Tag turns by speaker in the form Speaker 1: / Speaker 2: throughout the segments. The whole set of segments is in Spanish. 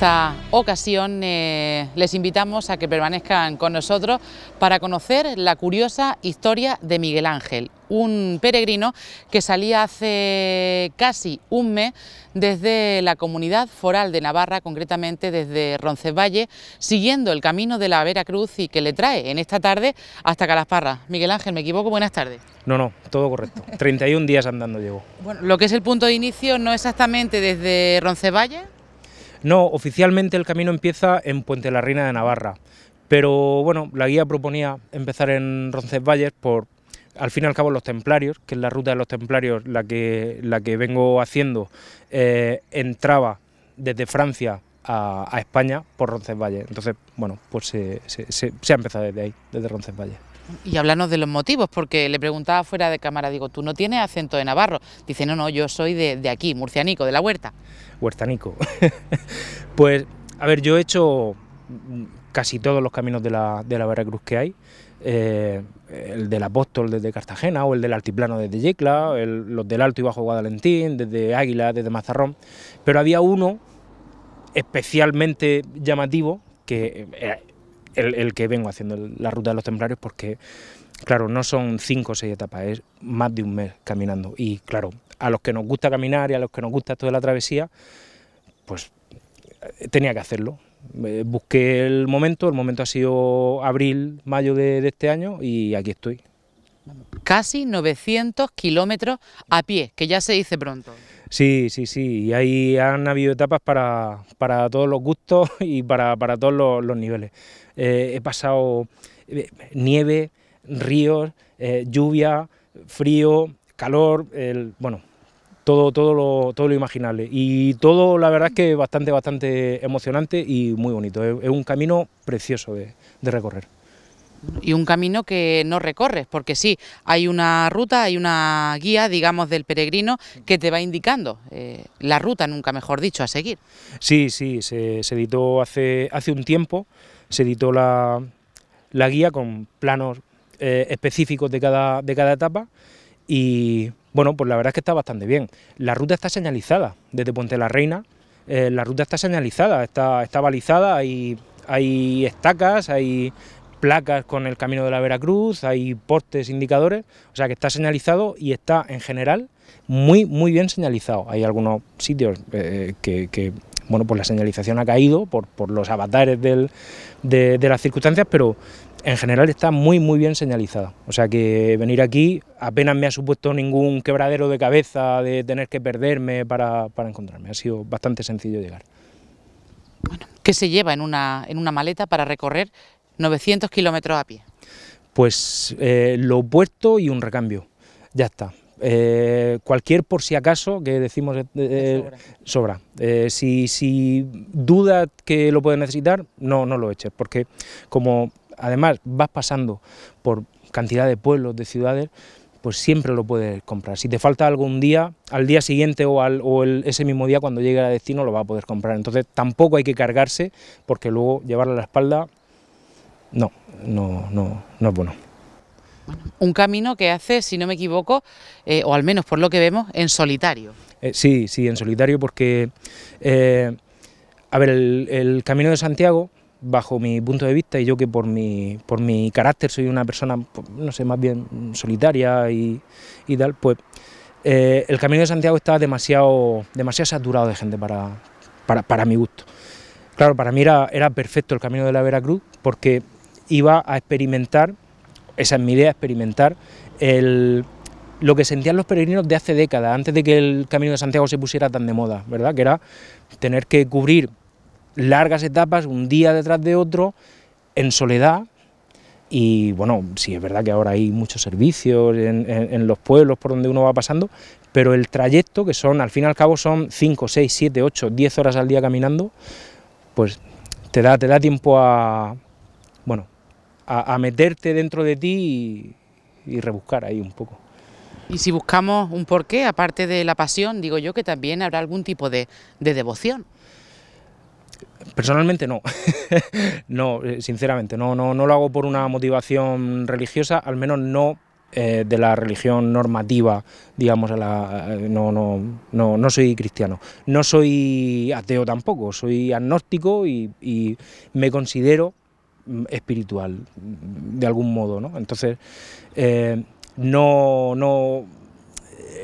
Speaker 1: esta ocasión eh, les invitamos a que permanezcan con nosotros para conocer la curiosa historia de Miguel Ángel, un peregrino que salía hace casi un mes desde la comunidad foral de Navarra, concretamente desde Roncesvalles, siguiendo el camino de la Veracruz y que le trae en esta tarde hasta Calasparra. Miguel Ángel, ¿me equivoco? Buenas tardes.
Speaker 2: No, no, todo correcto. 31 días andando llevo.
Speaker 1: Bueno, lo que es el punto de inicio no exactamente desde Roncesvalles,
Speaker 2: no, oficialmente el camino empieza en Puente la Reina de Navarra, pero bueno, la guía proponía empezar en Roncesvalles por, al fin y al cabo, los templarios, que es la ruta de los templarios, la que, la que vengo haciendo, eh, entraba desde Francia a, España por Roncesvalles. Entonces, bueno, pues se, se, se ha empezado desde ahí, desde Roncesvalles
Speaker 1: y hablarnos de los motivos, porque le preguntaba fuera de cámara, digo, tú no tienes acento de Navarro. Dice, no, no, yo soy de, aquí, murcianico, de la huerta.
Speaker 2: Huertanico. pues, a ver, yo he hecho casi todos los caminos de la, Veracruz que hay. Eh, el del Apóstol desde Cartagena o el del Altiplano desde Yecla, los del Alto y Bajo Guadalentín, desde Águila, desde Mazarrón. Pero había uno especialmente llamativo que eh, el, que vengo haciendo la ruta de los templarios porque, claro, no son cinco o seis etapas, es más de un mes caminando. Y claro, a los que nos gusta caminar y a los que nos gusta esto de la travesía, pues eh, tenía que hacerlo. Eh, busqué el momento, el momento ha sido abril, mayo de, este año y aquí estoy.
Speaker 1: Casi 900 kilómetros a pie, que ya se dice pronto.
Speaker 2: Sí, sí, sí, y ahí han habido etapas para, para todos los gustos y para, todos los niveles. Eh, he pasado eh, nieve, ríos, eh, lluvia, frío, calor, bueno, todo, todo, lo, todo lo imaginable. Y todo, la verdad, es que bastante, bastante emocionante y muy bonito. Es, un camino precioso de, recorrer.
Speaker 1: Y un camino que no recorres, porque sí, hay una ruta, hay una guía, digamos, del peregrino que te va indicando
Speaker 2: la ruta, nunca mejor dicho, a seguir. Sí, sí, se, editó hace, hace un tiempo se editó la, guía con planos eh, específicos de cada, de cada etapa y bueno, pues la verdad es que está bastante bien. La ruta está señalizada desde Puente de la Reina, eh, la ruta está señalizada, está, está balizada, hay, hay estacas, hay placas con el camino de la Veracruz, hay postes, indicadores, o sea que está señalizado y está en general muy, muy bien señalizado. Hay algunos sitios eh, que bueno, pues la señalización ha caído por, los avatares de, las circunstancias, pero en general está muy, muy bien señalizada. O sea que venir aquí apenas me ha supuesto ningún quebradero de cabeza de tener que perderme para, encontrarme. Ha sido bastante sencillo llegar.
Speaker 1: Bueno, ¿qué se lleva en una, maleta para recorrer 900 kilómetros a pie?
Speaker 2: Pues eh, lo opuesto y un recambio. Ya está. Eh, cualquier por si acaso que decimos eh, eh, sobra. si, dudas que lo puede necesitar, no, no lo eches, porque como además vas pasando por cantidad de pueblos, de ciudades, pues siempre lo puedes comprar. Si te falta algún día, al día siguiente o, al, o ese mismo día cuando llegue a destino lo vas a poder comprar. Entonces tampoco hay que cargarse porque luego llevarlo a la espalda no, no, no, no es bueno
Speaker 1: un camino que hace, si no me equivoco, eh, o al menos por lo que vemos, en solitario.
Speaker 2: Eh, sí, sí, en solitario porque, eh, a ver, el, Camino de Santiago, bajo mi punto de vista, y yo que por mi, por mi carácter soy una persona, pues, no sé, más bien solitaria y, tal, pues el Camino de Santiago está demasiado, demasiado saturado de gente para, para, mi gusto. Claro, para mí era, era perfecto el Camino de la Veracruz porque iba a experimentar esa es mi idea, experimentar lo que sentían los peregrinos de hace décadas, antes de que el Camino de Santiago se pusiera tan de moda, ¿verdad? Que era tener que cubrir largas etapas, un día detrás de otro, en soledad, y bueno, sí es verdad que ahora hay muchos servicios en, los pueblos por donde uno va pasando, pero el trayecto, que son al fin y al cabo son 5, 6, 7, 8, 10 horas al día caminando, pues te da, te da tiempo a, a, meterte dentro de ti y, rebuscar ahí un poco.
Speaker 1: Y si buscamos un porqué, aparte de la pasión, digo yo que también habrá algún tipo de, devoción.
Speaker 2: Personalmente no, no, eh, sinceramente, no, no, lo hago por una motivación religiosa, al menos no eh, de la religión normativa, digamos, a la, eh, no, no, no, no, soy cristiano, no soy ateo tampoco, soy agnóstico y me considero Mm, espiritual, mm, de algún modo, ¿no? Entonces, eh, no, no,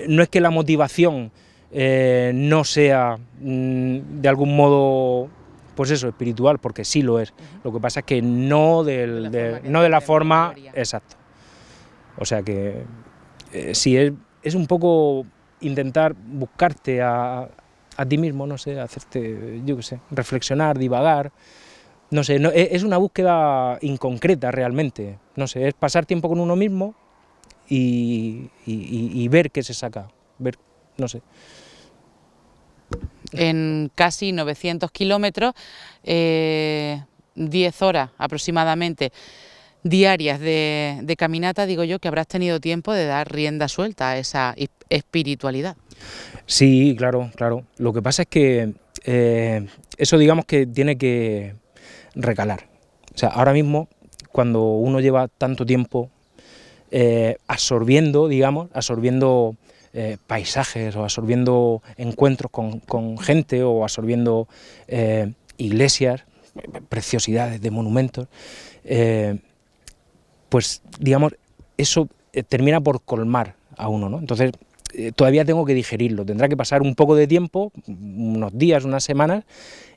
Speaker 2: no es que la motivación eh, no sea mm, de algún modo pues eso, espiritual, porque sí lo es. Lo que pasa es que no, del, de la no de la forma... Exacto. O sea que si eh, sí, es, es, un poco intentar buscarte a, a ti mismo, no sé, hacerte, yo qué sé, reflexionar, divagar no sé, no, e, es una búsqueda inconcreta realmente, no sé, es pasar tiempo con uno mismo y, ver qué se saca, ver, no sé.
Speaker 1: En casi 900 kilómetros, 10 eh, horas aproximadamente diarias de, caminata, digo yo que habrás tenido tiempo de dar rienda suelta a esa espiritualidad.
Speaker 2: Sí, claro, claro. Lo que pasa es que eh, eso digamos que tiene que recalar. O sea, ahora mismo, cuando uno lleva tanto tiempo eh, absorbiendo, digamos, absorbiendo eh, paisajes o absorbiendo encuentros con, gente o absorbiendo eh, iglesias, preciosidades de monumentos, pues digamos, eso termina por colmar a uno, ¿no? Entonces, todavía tengo que digerirlo, tendrá que pasar un poco de tiempo, unos días, unas semanas,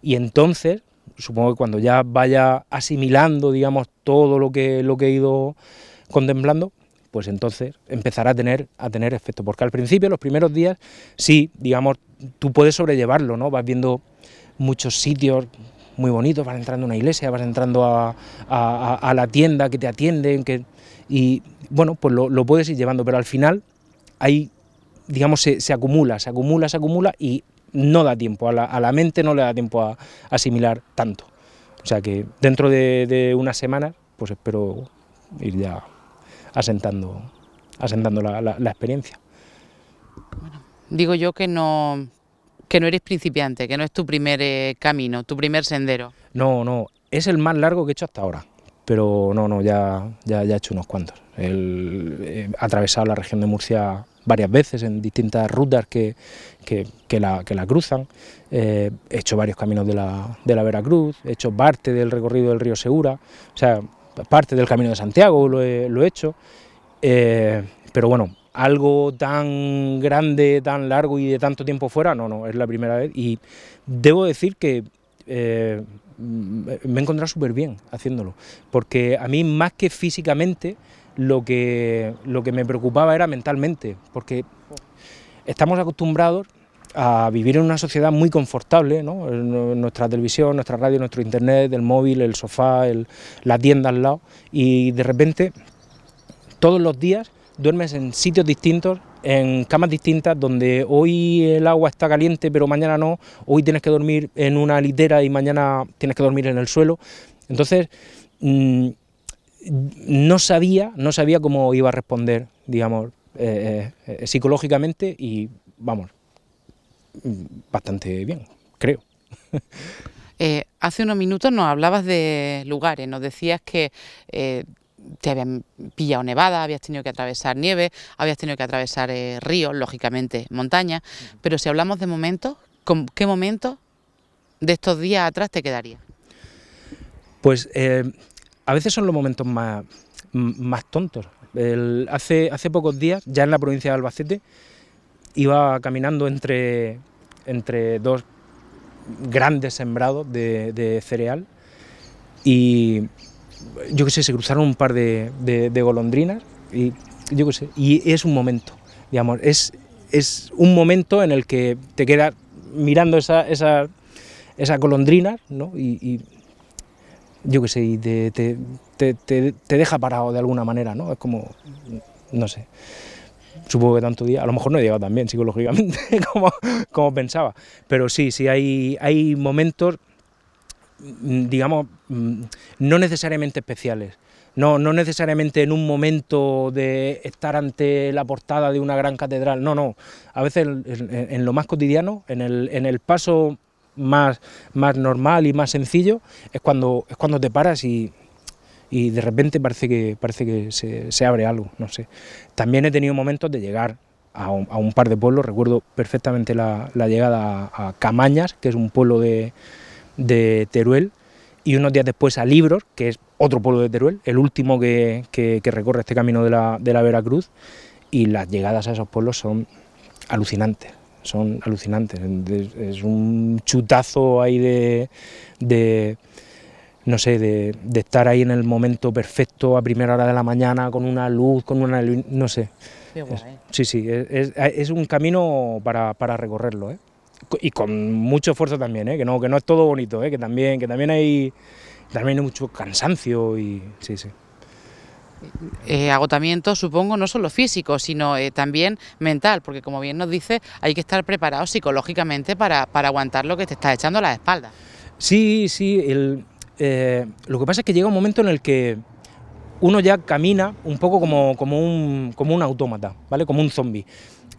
Speaker 2: y entonces supongo que cuando ya vaya asimilando, digamos, todo lo que, lo que he ido contemplando, pues entonces empezará a tener, a tener efecto. Porque al principio, los primeros días, sí, digamos, tú puedes sobrellevarlo, ¿no? Vas viendo muchos sitios muy bonitos, vas entrando a una iglesia, vas entrando a, a, la tienda que te atienden, que, y bueno, pues lo, puedes ir llevando, pero al final ahí, digamos, se, se, acumula, se acumula, se acumula y no da tiempo, a la, a la mente no le da tiempo a, asimilar tanto. O sea que dentro de, unas semanas, pues espero ir ya asentando, asentando la, la, experiencia.
Speaker 1: digo yo que no, que no eres principiante, que no es tu primer eh, camino, tu primer sendero.
Speaker 2: No, no, es el más largo que he hecho hasta ahora, pero no, no, ya, ya, he hecho unos cuantos. ...he eh, atravesado la región de Murcia varias veces en distintas rutas que, que, la, cruzan, eh, he hecho varios caminos de la, Veracruz, he hecho parte del recorrido del río Segura, o sea, parte del camino de Santiago lo he, hecho, eh, pero bueno, algo tan grande, tan largo y de tanto tiempo fuera, no, no, es la primera vez y debo decir que eh, me he encontrado súper bien haciéndolo, porque a mí más que físicamente, lo que, lo que me preocupaba era mentalmente, porque estamos acostumbrados a vivir en una sociedad muy confortable, ¿no? nuestra televisión, nuestra radio, nuestro internet, el móvil, el sofá, la tienda al lado, y de repente todos los días duermes en sitios distintos, en camas distintas, donde hoy el agua está caliente pero mañana no, hoy tienes que dormir en una litera y mañana tienes que dormir en el suelo. Entonces, mm, no sabía, no sabía cómo iba a responder, digamos, eh, eh, eh, psicológicamente y, vamos, bastante bien, creo.
Speaker 1: hace unos minutos nos hablabas de lugares, nos decías que te habían pillado nevada, habías tenido que atravesar nieve, habías tenido que atravesar ríos, lógicamente montañas, pero si hablamos de momentos, ¿con qué momento de estos días atrás te quedaría?
Speaker 2: Pues a veces son los momentos más, más tontos. hace, hace pocos días, ya en la provincia de Albacete, iba caminando entre, entre dos grandes sembrados de, cereal y yo qué sé, se cruzaron un par de, golondrinas y yo qué sé, y es un momento, digamos, es, es un momento en el que te quedas mirando esas esa, esa golondrinas ¿no? y yo qué sé, y te, te, te, deja parado de alguna manera, ¿no? Es como, no sé, supongo que tanto día, a lo mejor no he llegado tan bien psicológicamente como, como pensaba, pero sí, sí hay, hay momentos, mm, digamos, mm, no necesariamente especiales, no, necesariamente en un momento de estar ante la portada de una gran catedral, no, no, a veces en, lo más cotidiano, en el, en el paso más, más normal y más sencillo, es cuando, es cuando te paras y, y de repente parece que, parece que se, se, abre algo, no sé. También he tenido momentos de llegar a un, par de pueblos, recuerdo perfectamente la, la llegada a, Camañas, que es un pueblo de, de, Teruel, y unos días después a Libros, que es otro pueblo de Teruel, el último que, que, que recorre este camino de la, de la Veracruz, y las llegadas a esos pueblos son alucinantes son alucinantes. Es un chutazo ahí de, no sé, de, estar ahí en el momento perfecto a primera hora de la mañana con una luz, con una no sé. sí, sí, es, un camino para, para recorrerlo, ¿eh? Y con mucho esfuerzo también, ¿eh? que, no, que no es todo bonito, ¿eh? que, también, que también hay también hay mucho cansancio y sí, sí.
Speaker 1: Eh, agotamiento, supongo, no solo físico, sino eh, también mental, porque como bien nos dice, hay que estar preparado psicológicamente para, aguantar lo que te está echando a la espalda.
Speaker 2: Sí, sí, eh, lo que pasa es que llega un momento en el que uno ya camina un poco como, como un, como un autómata, ¿vale? Como un zombie.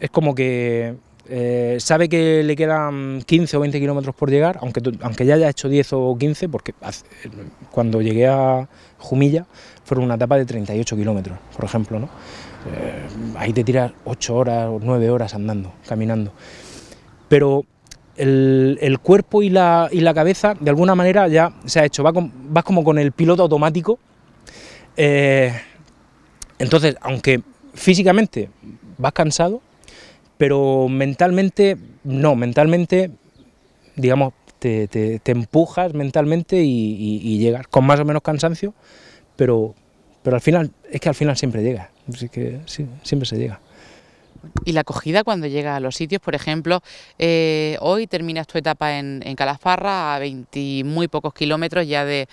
Speaker 2: Es como que eh, sabe que le quedan 15 o 20 kilómetros por llegar, aunque, aunque ya haya hecho 10 o 15, porque cuando llegué a Jumilla fueron una etapa de 38 kilómetros, por ejemplo. ¿no? Eh, ahí te tiras 8 horas o 9 horas andando, caminando. Pero el, cuerpo y la, cabeza, de alguna manera, ya se ha hecho. vas como con el piloto automático. Eh, entonces, aunque físicamente vas cansado, pero mentalmente, no, mentalmente, digamos, te, empujas mentalmente y, llegas con más o menos cansancio, pero, pero al final, es que al final siempre llegas, así que siempre se llega.
Speaker 1: Y la acogida cuando llega a los sitios, por ejemplo, eh, hoy terminas tu etapa en, en Calafarra a 20 muy pocos kilómetros ya de,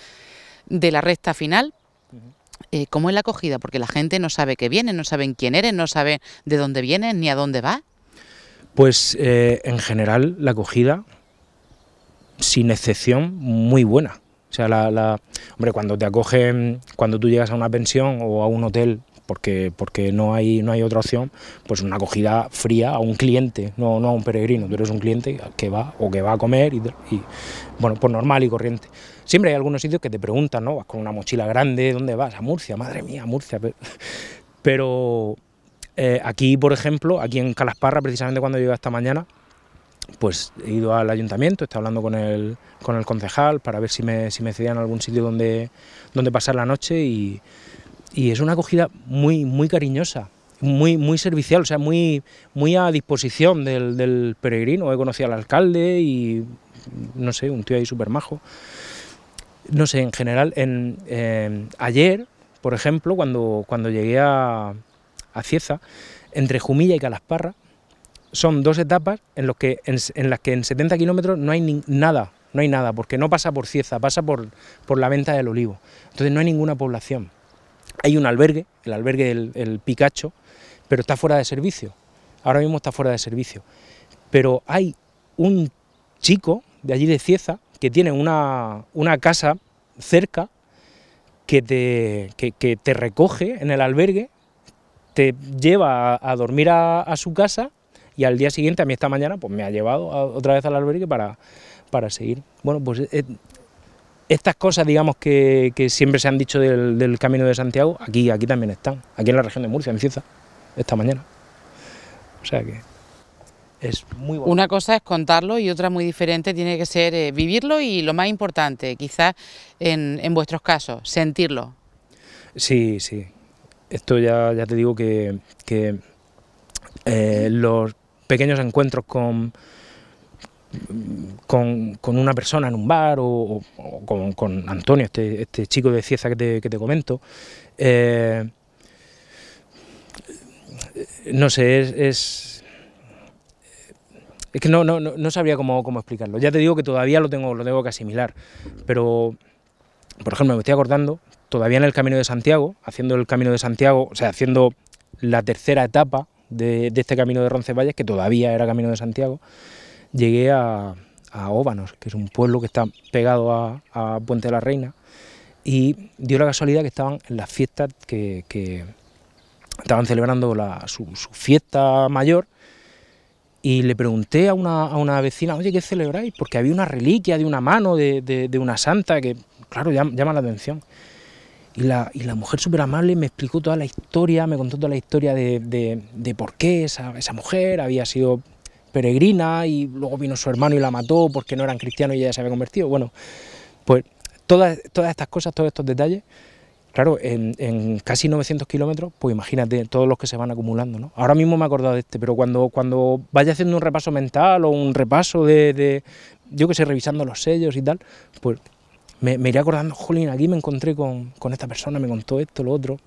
Speaker 1: la recta final. Eh, ¿Cómo es la acogida? Porque la gente no sabe que viene no saben quién eres, no saben de dónde vienes ni a dónde vas.
Speaker 2: Pues eh, en general la acogida, sin excepción, muy buena. O sea, la, hombre, cuando te acogen, cuando tú llegas a una pensión o a un hotel, porque, no, hay, no hay otra opción, pues una acogida fría a un cliente, no, no a un peregrino. Tú eres un cliente que va o que va a comer y, y bueno, pues normal y corriente. Siempre hay algunos sitios que te preguntan, ¿no? Vas con una mochila grande, ¿dónde vas? A Murcia, madre mía, Murcia. Pero, eh, aquí, por ejemplo, aquí en Calasparra, precisamente cuando llegué esta mañana, pues he ido al ayuntamiento, estado hablando con el, con el concejal para ver si me, si me cedían algún sitio donde, donde pasar la noche y, es una acogida muy, muy cariñosa. Muy, muy servicial, o sea, muy, muy a disposición del, peregrino. He conocido al alcalde y, no sé, un tío ahí súper majo. No sé, en general, en, eh, ayer, por ejemplo, cuando, cuando llegué a, a Cieza, entre Jumilla y Calasparra, son dos etapas en, las que en 70 kilómetros no hay nada, no hay nada, porque no pasa por Cieza, pasa por, la venta del olivo. Entonces no hay ninguna población. Hay un albergue, el albergue del Picacho, pero está fuera de servicio. Ahora mismo está fuera de servicio. Pero hay un chico de allí de Cieza que tiene una, casa cerca que te, que te recoge en el albergue te lleva a, dormir a, su casa y al día siguiente, a mí esta mañana, pues me ha llevado otra vez al albergue para, para seguir. Bueno, pues eh, estas cosas, digamos, que, que, siempre se han dicho del, Camino de Santiago, aquí, aquí también están, aquí en la región de Murcia, en Cieza, esta mañana. O sea que es muy bueno.
Speaker 1: Una cosa es contarlo y otra muy diferente tiene que ser eh, vivirlo y lo más importante, quizás en, en vuestros casos, sentirlo.
Speaker 2: Sí, sí, esto ya, te digo que, eh, los pequeños encuentros con, con, una persona en un bar o, con, Antonio, este, este chico de Cieza que te, comento. Eh, no sé, es, es, que no, no, no sabría cómo, explicarlo. Ya te digo que todavía lo tengo, lo tengo que asimilar, pero por ejemplo, me estoy acordando, todavía en el Camino de Santiago, haciendo el Camino de Santiago, o sea, haciendo la tercera etapa de, este Camino de Roncesvalles... que todavía era Camino de Santiago, llegué a, Óbanos, que es un pueblo que está pegado a, Puente de la Reina, y dio la casualidad que estaban en las fiestas que, estaban celebrando su, fiesta mayor, y le pregunté a una, vecina, oye, ¿qué celebráis? Porque había una reliquia de una mano de una santa que claro, llama, la atención. Y la, mujer súper amable me explicó toda la historia, me contó toda la historia de, por qué esa, mujer había sido peregrina y luego vino su hermano y la mató porque no eran cristianos y ella se había convertido. Bueno, pues todas, estas cosas, todos estos detalles, claro, en, casi 900 kilómetros, pues imagínate todos los que se van acumulando. ¿no? Ahora mismo me he acordado de este, pero cuando, vaya haciendo un repaso mental o un repaso de, yo que sé, revisando los sellos y tal, pues me, iría acordando, jolín, aquí me encontré con, esta persona, me contó esto, lo otro.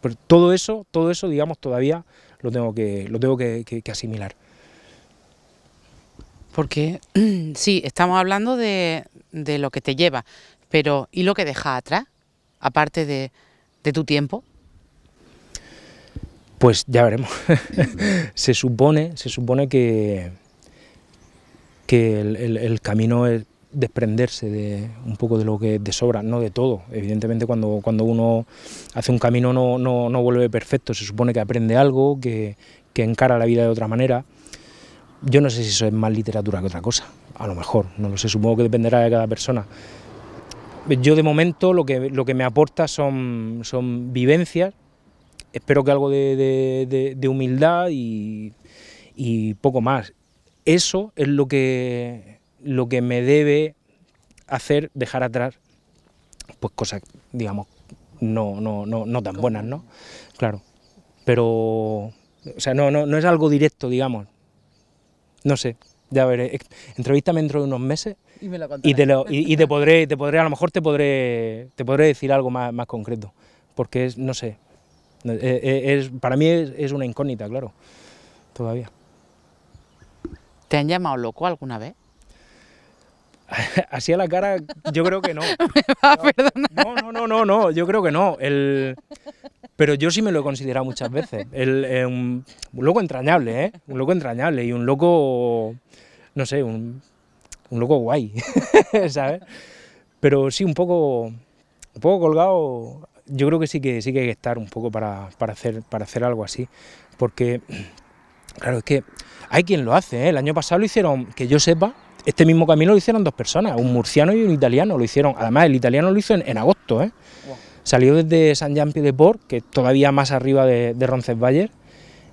Speaker 2: Pero todo eso, todo eso, digamos, todavía lo tengo que, lo tengo que, asimilar. Porque
Speaker 1: sí, estamos hablando de, lo que te lleva, pero ¿y lo que deja atrás, aparte de, tu tiempo?
Speaker 2: Pues ya veremos. se supone, se supone que, que el, el camino es, desprenderse de un poco de lo que de sobra, no de todo. Evidentemente cuando, cuando uno hace un camino no, no, no vuelve perfecto, se supone que aprende algo, que, que, encara la vida de otra manera. Yo no sé si eso es más literatura que otra cosa, a lo mejor, no lo sé, supongo que dependerá de cada persona. Yo de momento lo que, lo que me aporta son, son vivencias, espero que algo de, de, de humildad y, y poco más. Eso es lo que lo que me debe hacer dejar atrás pues cosas, digamos, no, no, no, no tan buenas, ¿no? Claro. Pero, o sea, no, no, no es algo directo, digamos. No sé, ya veré. Entrevístame dentro de unos meses y, te, lo, y, te, podré, te podré, a lo mejor te podré, te podré decir algo más, más concreto. Porque es, no sé, e, e, es, para mí es, es una incógnita, claro, todavía. ¿Te han llamado loco alguna vez? Así a la cara, yo creo que no. no, no, no, no, no, yo creo que no. El... Pero yo sí me lo he considerado muchas veces. Eh, un, loco entrañable, ¿eh? Un loco entrañable y un loco, no sé, un, loco guay, ¿sabes? Pero sí, un poco, un poco colgado. Yo creo que sí que sí que hay que estar un poco para, hacer, para hacer algo así. Porque, claro, es que hay quien lo hace, ¿eh? El año pasado lo hicieron, que yo sepa, este mismo camino lo hicieron dos personas, un murciano y un italiano, lo hicieron, además el italiano lo hizo en, agosto, ¿eh? salió desde San Jean-Pied de Port, que es todavía más arriba de, Roncesvalles,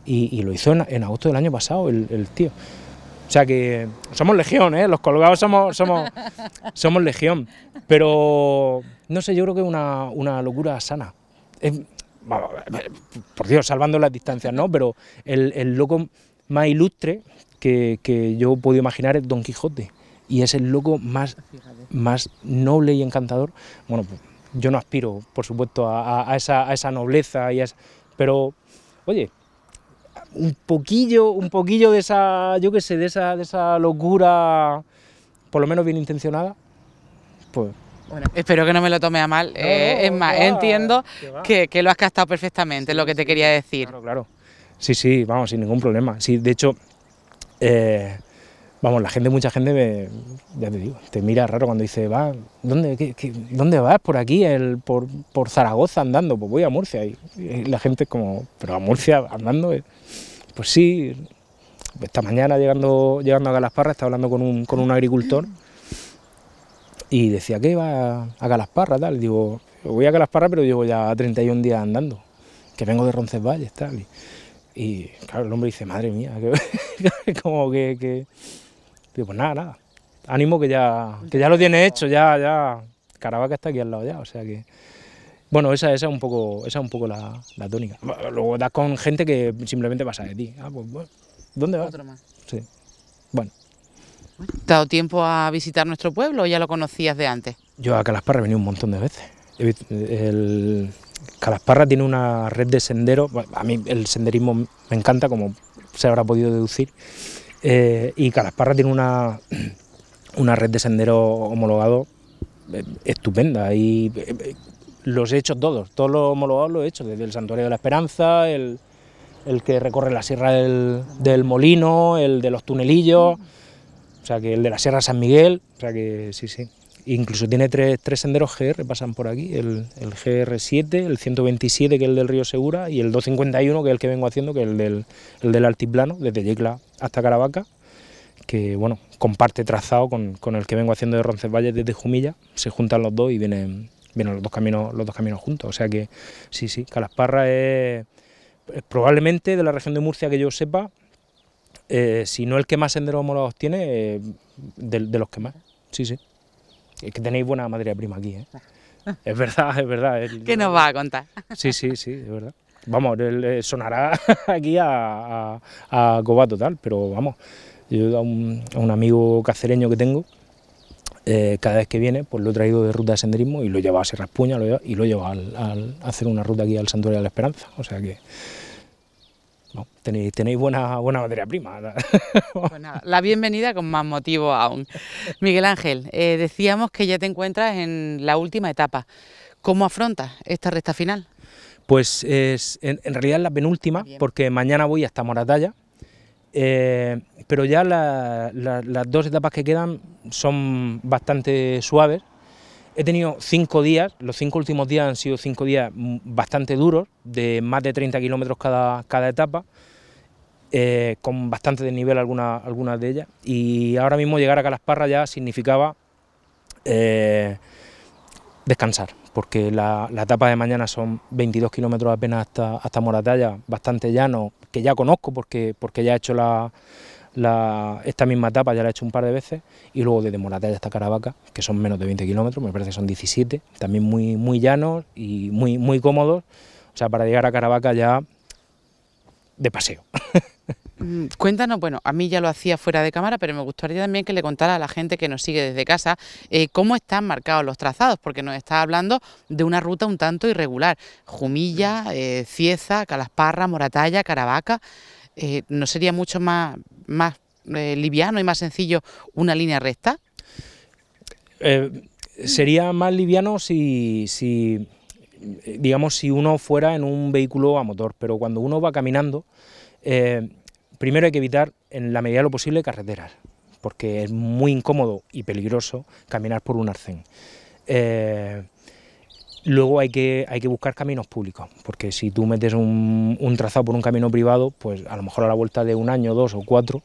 Speaker 2: y, lo hizo en, agosto del año pasado el, tío. O sea que somos legión, ¿eh? los colgados somos, somos, somos legión, pero no sé, yo creo que es una, una locura sana. por Dios, salvando las distancias, ¿no? Pero el, el loco más ilustre que, que yo puedo imaginar es Don Quijote. Y es el loco más, más noble y encantador. Bueno, pues, yo no aspiro, por supuesto, a, a, esa, a esa, nobleza, y a pero, oye, un poquillo, un poquillo de esa, yo qué sé, de esa, de esa locura, por lo menos bien intencionada, pues...
Speaker 1: espero que no me lo tome a mal. Eh, es más, entiendo que, que, lo has captado perfectamente, lo que te quería decir. Claro, claro.
Speaker 2: Sí, sí, vamos, sin ningún problema. Sí, de hecho, eh, vamos, la gente, mucha gente, me, ya te digo, te mira raro cuando dice, va, ¿dónde, ¿dónde vas? Por aquí, el, por, Zaragoza andando, pues voy a Murcia. Y, la gente es como, pero a Murcia andando, eh, pues sí. Esta mañana llegando, llegando a Galasparra estaba hablando con un, agricultor y decía que iba a Galasparra, tal. Digo, voy a Galasparra, pero llevo ya 31 días andando, que vengo de Roncesvalles, tal. Y claro, el hombre dice, madre mía, que, como que, Digo, pues nada, nada. Ánimo que ya, que ya lo tiene hecho, ya, ya. Caravaca está aquí al lado ya, o sea que... Bueno, esa, es un poco, un poco la, tónica. Luego das con gente que simplemente pasa de ti. Ah, pues bueno, ¿dónde vas? Otro Sí. Bueno.
Speaker 1: ¿Te ha dado tiempo a visitar nuestro pueblo o ya lo conocías de antes?
Speaker 2: Yo a Calaspar he venido un montón de veces. El, Calasparra tiene una red de senderos, a mí el senderismo me encanta, como se habrá podido deducir, eh, y Calasparra tiene una, una red de senderos homologados eh, estupenda y eh, los he hecho todos, todos los homologados los he hecho, desde el Santuario de la Esperanza, el, que recorre la Sierra del, del, Molino, el de los Tunelillos, o sea que el de la Sierra San Miguel, o sea que sí, sí. Incluso tiene tres, senderos GR, pasan por aquí, el, el, GR7, el 127, que es el del río Segura, y el 251, que es el que vengo haciendo, que es el del, altiplano, desde Yecla hasta Caravaca, que bueno, comparte trazado con, el que vengo haciendo de Roncesvalles desde Jumilla, se juntan los dos y vienen, vienen los, dos caminos, los dos caminos juntos. O sea que sí, sí, Calasparra es, probablemente de la región de Murcia que yo sepa, eh, si no el que más senderos homologados tiene, eh, de, los que más. Sí, sí. Es que tenéis buena materia prima aquí, ¿eh? Es verdad, es verdad. ¿Qué nos va a contar? Sí, sí, sí, es verdad. Vamos, sonará aquí a, a, a total, pero vamos, yo a un, amigo cacereño que tengo, eh, cada vez que viene, pues lo he traído de ruta de senderismo y lo he llevado a Sierra y lo he llevado al, a hacer una ruta aquí al Santuario de la Esperanza. O sea que tenéis, buena, buena materia prima.
Speaker 1: Pues la bienvenida con más motivo aún. Miguel Ángel, eh, decíamos que ya te encuentras en la última etapa. ¿Cómo afrontas esta recta final?
Speaker 2: Pues es, en, realidad es la penúltima, porque mañana voy hasta Moratalla, eh, pero ya las dos etapas que quedan son bastante suaves, He tenido cinco días, los cinco últimos días han sido cinco días bastante duros, de más de 30 kilómetros cada, cada etapa, eh, con bastante desnivel algunas de ellas. Y ahora mismo llegar a Calasparra ya significaba eh, descansar, porque la, etapa de mañana son 22 kilómetros apenas hasta, hasta Moratalla, bastante llano, que ya conozco porque, porque ya he hecho la la, esta misma etapa ya la he hecho un par de veces y luego desde Moratalla hasta Caravaca, que son menos de 20 kilómetros, me parece que son 17, también muy, muy llanos y muy, muy cómodos, o sea, para llegar a Caravaca ya de paseo.
Speaker 1: Mm, cuéntanos, bueno, a mí ya lo hacía fuera de cámara, pero me gustaría también que le contara a la gente que nos sigue desde casa eh, cómo están marcados los trazados, porque nos está hablando de una ruta un tanto irregular. Jumilla, eh, Cieza, Calasparra, Moratalla, Caravaca. Eh, ¿no sería mucho más, más eh, liviano y más sencillo una línea recta?
Speaker 2: Eh, sería más liviano si, digamos, si uno fuera en un vehículo a motor, pero cuando uno va caminando, primero hay que evitar, en la medida de lo posible, carreteras, porque es muy incómodo y peligroso caminar por un arcén. Luego hay que, hay que buscar caminos públicos, porque si tú metes un, un, trazado por un camino privado, pues a lo mejor a la vuelta de un año, dos o cuatro,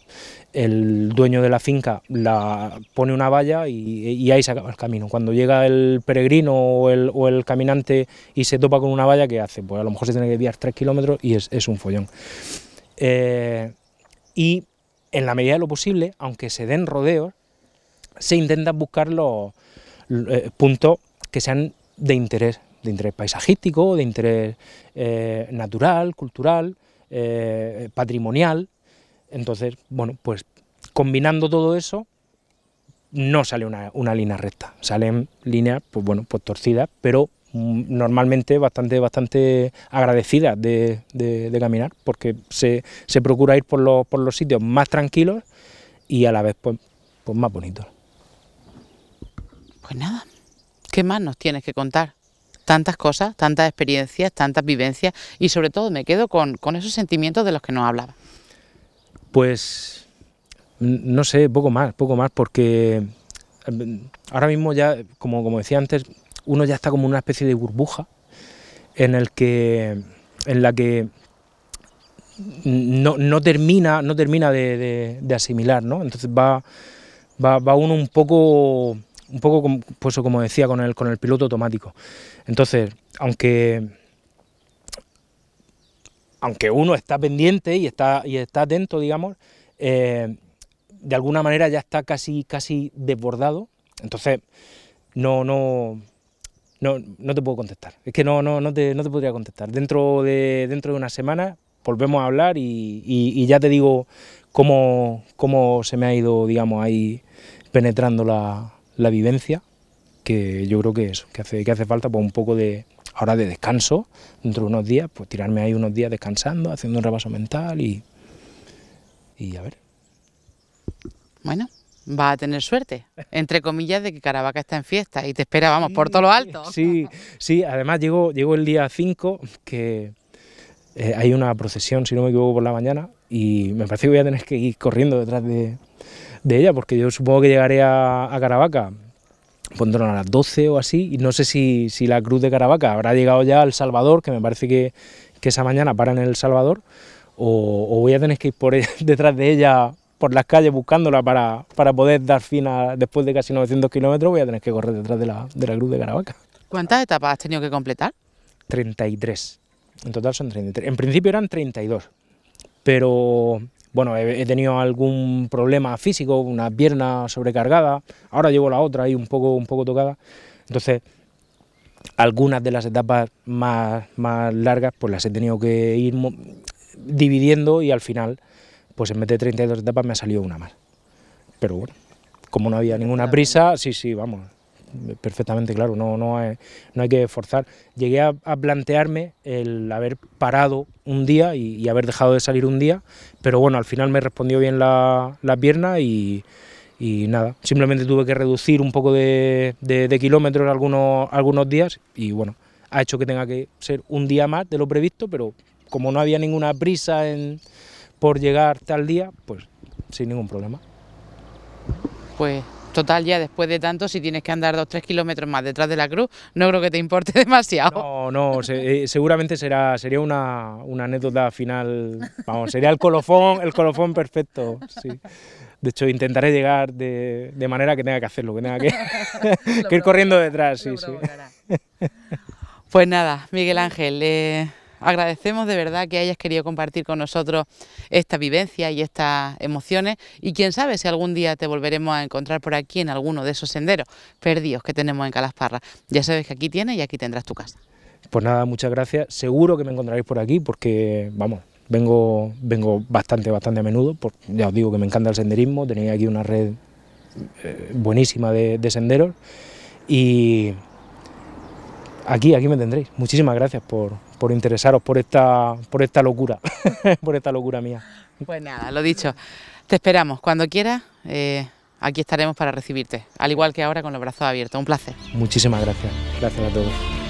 Speaker 2: el dueño de la finca la pone una valla y, ahí se acaba el camino. Cuando llega el peregrino o el, caminante y se topa con una valla, ¿qué hace? Pues a lo mejor se tiene que desviar tres kilómetros y es, un follón. Eh, y en la medida de lo posible, aunque se den rodeos, se intenta buscar los eh, puntos que sean de interés, de interés paisajístico, de interés eh, natural, cultural, eh, patrimonial. Entonces, bueno, pues combinando todo eso, no sale una, línea recta, salen líneas, pues bueno, pues torcidas, pero mm, normalmente bastante, bastante agradecidas de, de, de caminar, porque se, se procura ir por los, por los, sitios más tranquilos y a la vez pues, pues más bonitos.
Speaker 1: Pues nada, ¿Qué más nos tienes que contar? Tantas cosas, tantas experiencias, tantas vivencias y sobre todo me quedo con, esos sentimientos de los que nos hablaba.
Speaker 2: Pues no sé, poco más, poco más, porque mm, ahora mismo ya, como, como decía antes, uno ya está como una especie de burbuja en, el que, en la que no, termina, no termina de, asimilar, ¿no? Entonces va, va uno un poco un poco como, pues, como decía con el, con el piloto automático. Entonces, aunque, aunque uno está pendiente y está, y está atento, digamos, eh, de alguna manera ya está casi, casi desbordado. Entonces, no, no, no, te puedo contestar. Es que no, no, no, te, podría contestar. Dentro de, dentro de una semana volvemos a hablar y, ya te digo cómo, cómo se me ha ido, digamos, ahí penetrando la, la vivencia que yo creo que es, que hace, que hace falta pues, un poco de ahora de descanso, dentro de unos días, pues tirarme ahí unos días descansando, haciendo un repaso mental y, y a ver. Bueno,
Speaker 1: va a tener suerte, entre comillas, de que Caravaca está en fiesta y te espera, vamos, por todo lo alto. Sí,
Speaker 2: sí, además llegó, llegó el día 5 que... Eh, hay una procesión, si no me equivoco, por la mañana y me parece que voy a tener que ir corriendo detrás de, de ella, porque yo supongo que llegaré a, Caravaca pondrán a las 12 o así, y no sé si, si la cruz de Caravaca habrá llegado ya al Salvador, que me parece que, esa mañana paran en El Salvador, o, voy a tener que ir por detrás de ella por las calles buscándola para, para poder dar fin a, después de casi 900 kilómetros, voy a tener que correr detrás de la, de la cruz de Caravaca. ¿Cuántas etapas has tenido que completar? 33. En total son 33. En principio eran 32, pero bueno, he, tenido algún problema físico, una pierna sobrecargada, ahora llevo la otra ahí un poco, un poco tocada. Entonces, algunas de las etapas más, largas, pues las he tenido que ir dividiendo y al final, pues en vez de 32 etapas me ha salido una más. Pero bueno, como no había ninguna prisa, sí, sí, vamos perfectamente claro, no, no, hay, no hay que forzar. Llegué a, plantearme el haber parado un día y, haber dejado de salir un día, pero bueno, al final me respondió bien la, la pierna y, nada, simplemente tuve que reducir un poco de, kilómetros algunos, algunos días y bueno, ha hecho que tenga que ser un día más de lo previsto, pero como no había ninguna prisa en, por llegar tal día, pues sin ningún problema.
Speaker 1: Pues Total, ya después de tanto, si tienes que andar dos, tres kilómetros más detrás de la cruz, no creo que te
Speaker 2: importe demasiado. No, no, eh, seguramente será, sería una, anécdota final, vamos, sería el colofón, el colofón perfecto, De hecho, intentaré llegar de, manera que tenga que hacerlo, que tenga que, que ir corriendo detrás, sí, sí.
Speaker 1: Pues nada, Miguel Ángel, eh, Agradecemos de verdad que hayas querido compartir con nosotros esta vivencia y estas emociones y quién sabe si algún día te volveremos a encontrar por aquí en alguno de esos senderos perdidos que tenemos en Calasparra. Ya sabes que aquí tienes y aquí
Speaker 2: tendrás tu casa. Pues nada, muchas gracias. Seguro que me encontraréis por aquí porque, vamos, vengo, vengo bastante, bastante a menudo. ya os digo que me encanta el senderismo, tenéis aquí una red eh, buenísima de, de senderos y aquí, aquí me tendréis. Muchísimas gracias por, por interesaros por esta, por esta locura,
Speaker 1: por esta locura mía. Pues nada, lo dicho, te esperamos cuando quieras, eh, aquí estaremos para recibirte, al igual que ahora con los brazos abiertos, un placer.
Speaker 2: Muchísimas gracias, gracias a todos.